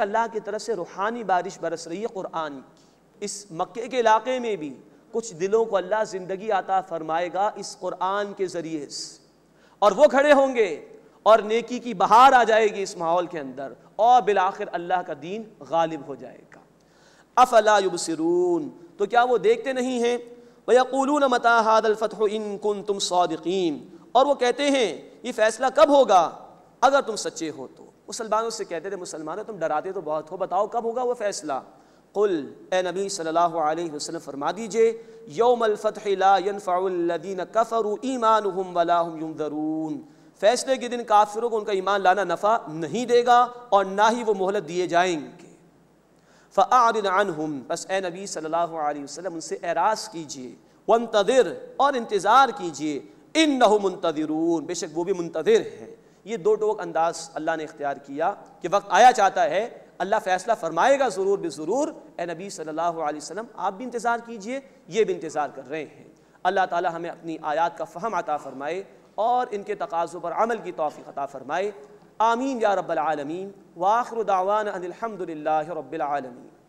अल्लाह की तरफ से रूहानी बारिश बरस रही है क़ुरान की इस मक्के के इलाके में भी कुछ दिलों को अल्लाह ज़िंदगी आता फरमाएगा इस क़ुरान के ज़रिए और वो खड़े होंगे और नेकी की बहार आ जाएगी इस माहौल के अंदर और बिलाखिर अल्लाह का दीन गालिब हो जाएगा अफला सरून तो क्या वो देखते नहीं हैं वयकूलून मता हादलफ़त इन कुन तुम सौदकीन और वो कहते हैं ये फ़ैसला कब होगा अगर तुम सच्चे हो तो मुसलमानों से कहते थे मुसलमानों तुम डराते तो बहुत हो बताओ कब होगा वो फ़ैसला कुल ए नबी सल्लल्लाहु अलैहि वसल्लम फरमा दीजिए यौमलफ़तलादीन कफ़र ईमान वलादरून फैसले के दिन काफिरों को उनका ईमान लाना नफ़ा नहीं देगा और ना ही वो मोहलत दिए जाएंगे फ़ारदानहम बस ए नबी सल्लल्लाहु अलैहि वसल्लम उनसे एराज कीजिए वन और इंतज़ार कीजिए इन नहो मुंतरून बेशक वो भी मुंतदिर हैं ये दो टोक अंदाज अल्लाह ने इख्तियार किया कि वक्त आया चाहता है अल्लाह फैसला फरमाएगा ज़रूर ज़रूर ए नबी सल्लल्लाहु अलैहि वसल्लम आप भी इंतज़ार कीजिए ये भी इंतज़ार कर रहे हैं अल्लाह ताला हमें अपनी आयत का फ़हम अता फ़रमाए और इनके तकाज़ों पर अमल की तोफ़ी अता फ़रमाए आमीन या रब्बालमीन वाखरुदावान अनिलहमदिल्ला रबालमीन